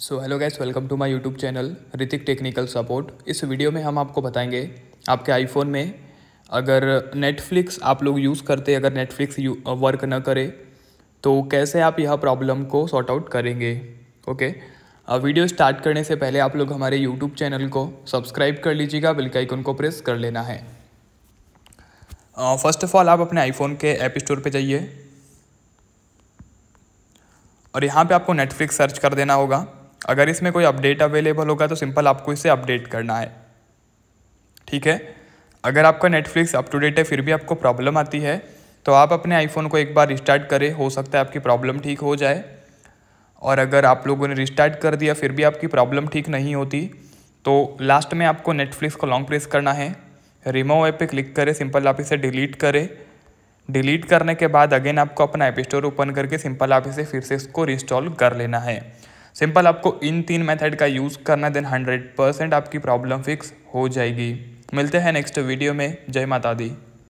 so hello guys welcome to my YouTube channel Hrithik technical support इस video में हम आपको बताएंगे आपके आईफोन में अगर नेटफ्लिक्स आप लोग यूज़ करते अगर नेटफ्लिक्स वर्क न करे तो कैसे आप यह प्रॉब्लम को सॉर्ट आउट करेंगे ओके वीडियो स्टार्ट करने से पहले आप लोग हमारे यूट्यूब चैनल को सब्सक्राइब कर लीजिएगा बिल्कुल आइकन को प्रेस कर लेना है फर्स्ट ऑफ ऑल आप अपने आईफोन के ऐप स्टोर पे जाइए और यहाँ पे आपको नेटफ्लिक्स सर्च कर देना होगा अगर इसमें कोई अपडेट अवेलेबल होगा तो सिंपल आपको इसे अपडेट करना है ठीक है अगर आपका नेटफ्लिक्स अप टू डेट है फिर भी आपको प्रॉब्लम आती है तो आप अपने आईफोन को एक बार रिस्टार्ट करें हो सकता है आपकी प्रॉब्लम ठीक हो जाए और अगर आप लोगों ने रिस्टार्ट कर दिया फिर भी आपकी प्रॉब्लम ठीक नहीं होती तो लास्ट में आपको नेटफ्लिक्स को लॉन्ग प्रेस करना है रिमो ऐप पे क्लिक करें सिंपल आप इसे डिलीट करें डिलीट करने के बाद अगेन आपको अपना ऐप स्टोर ओपन करके सिंपल आप इसे फिर से इसको रिस्टॉल कर लेना है सिंपल आपको इन तीन मेथड का यूज़ करना देन हंड्रेड परसेंट आपकी प्रॉब्लम फिक्स हो जाएगी मिलते हैं नेक्स्ट वीडियो में जय माता दी